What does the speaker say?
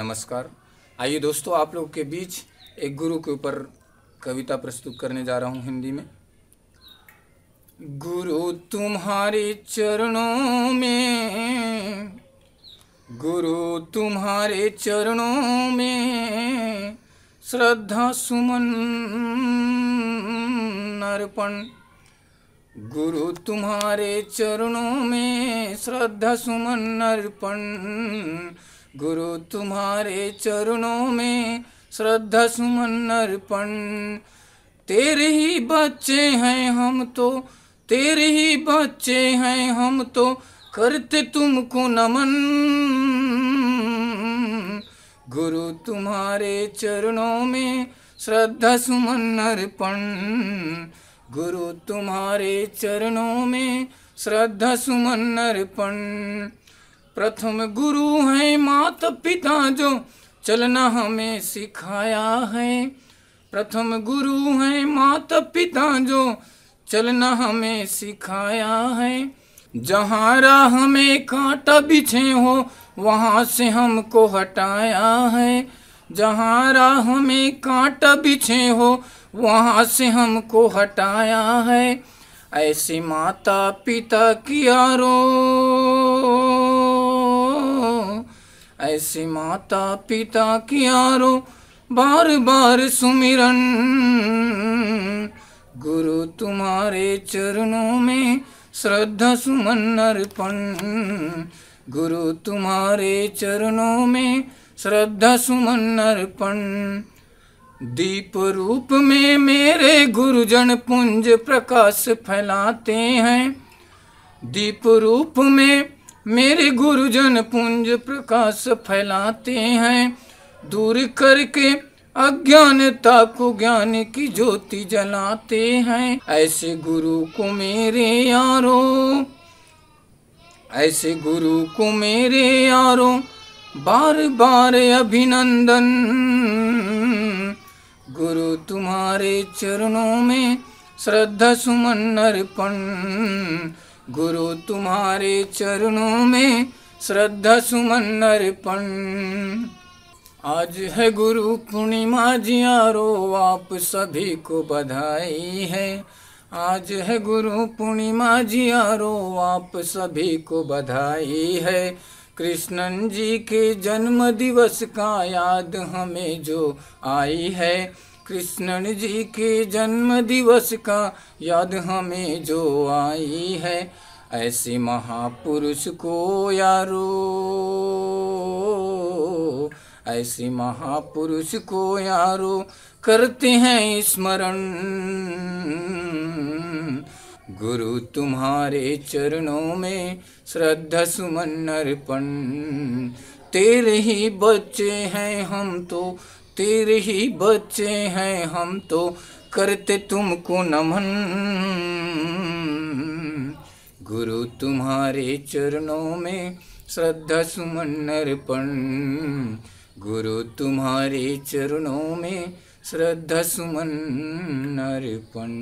नमस्कार आइए दोस्तों आप लोग के बीच एक गुरु के ऊपर कविता प्रस्तुत करने जा रहा हूं हिंदी में गुरु तुम्हारे चरणों में गुरु तुम्हारे चरणों में श्रद्धा सुमन अर्पण गुरु तुम्हारे चरणों में श्रद्धा सुमन अर्पण गुरु तुम्हारे चरणों में श्रद्धा सुमन अर्पण तेरे ही बच्चे हैं हम तो तेरे ही बच्चे हैं हम तो करते तुमको नमन गुरु तुम्हारे चरणों में श्रद्धा सुमन अर्पण गुरु तुम्हारे चरणों में श्रद्धा सुमन अर्पण प्रथम गुरु है माता पिता जो चलना हमें सिखाया है प्रथम गुरु है माता पिता जो चलना हमें सिखाया है जहाँ राह में कांटा बिछे हो वहाँ से हमको हटाया है जहाँ राह में कांटा बिछे हो वहाँ से हमको हटाया है ऐसे माता पिता की आरो ऐसे माता पिता की आरो बार बार सुमिरन गुरु तुम्हारे चरणों में श्रद्धा सुमन अर्पण गुरु तुम्हारे चरणों में श्रद्धा सुमन अर्पण दीप रूप में मेरे गुरुजन पुंज प्रकाश फैलाते हैं दीप रूप में मेरे गुरुजन पुंज प्रकाश फैलाते हैं दूर करके अज्ञानता को ज्ञान की ज्योति जलाते हैं ऐसे गुरु को मेरे यारो ऐसे गुरु को मेरे यारो बार बार अभिनंदन गुरु तुम्हारे चरणों में श्रद्धा सुमन अर्पण गुरु तुम्हारे चरणों में श्रद्धा सुमन अर्पण आज है गुरु पूर्णिमा जी आरो आप सभी को बधाई है आज है गुरु पूर्णिमा जी आरो आप सभी को बधाई है कृष्णन जी के जन्म दिवस का याद हमें जो आई है कृष्णन जी के जन्म दिवस का याद हमें जो आई है ऐसे महापुरुष को यारो ऐसे महापुरुष को यारो करते हैं स्मरण गुरु तुम्हारे चरणों में श्रद्धा सुमन अर्पण तेरे ही बच्चे हैं हम तो तेरे ही बच्चे हैं हम तो करते तुमको नमन गुरु तुम्हारे चरणों में श्रद्धा सुमन अर्पण गुरु तुम्हारे चरणों में श्रद्धा सुमन अर्पण